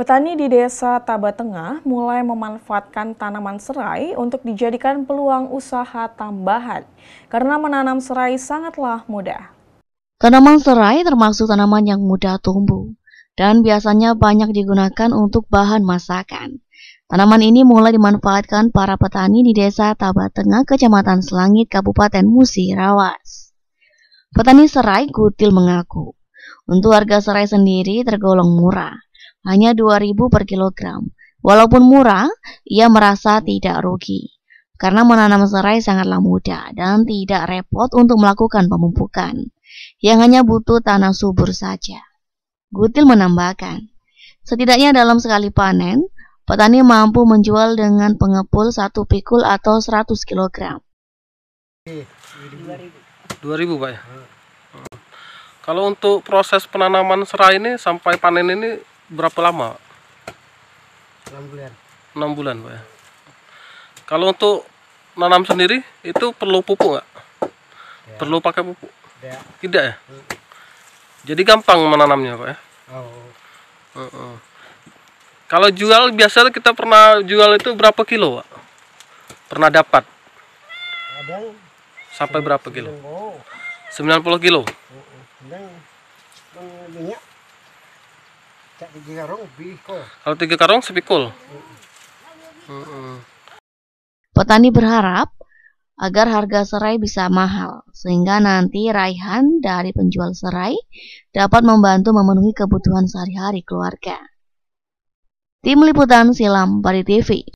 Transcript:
Petani di desa Taba Tengah mulai memanfaatkan tanaman serai untuk dijadikan peluang usaha tambahan karena menanam serai sangatlah mudah. Tanaman serai termasuk tanaman yang mudah tumbuh dan biasanya banyak digunakan untuk bahan masakan. Tanaman ini mulai dimanfaatkan para petani di desa Taba Tengah, Kecamatan Selangit, Kabupaten Musi Rawas. Petani serai Gutil mengaku, untuk harga serai sendiri tergolong murah hanya 2000 per kilogram. Walaupun murah, ia merasa tidak rugi karena menanam serai sangatlah mudah dan tidak repot untuk melakukan pemupukan, yang hanya butuh tanah subur saja. Gutil menambahkan, setidaknya dalam sekali panen, petani mampu menjual dengan pengepul satu pikul atau 100 kg. 2000 Pak ya? Kalau untuk proses penanaman serai ini sampai panen ini berapa lama? 6 bulan. 6 bulan, Pak ya. Kalau untuk nanam sendiri itu perlu pupuk nggak? Ya. Perlu pakai pupuk? Ya. Tidak ya? Hmm. Jadi gampang menanamnya, Pak ya. Oh. Uh -uh. Kalau jual biasa kita pernah jual itu berapa kilo, Pak? Pernah dapat? Ada sampai berapa kilo? 90 kilo. -uh. minyak kalau tiga karung sepikul. Petani berharap agar harga serai bisa mahal, sehingga nanti raihan dari penjual serai dapat membantu memenuhi kebutuhan sehari-hari keluarga. Tim Liputan Silam Bali TV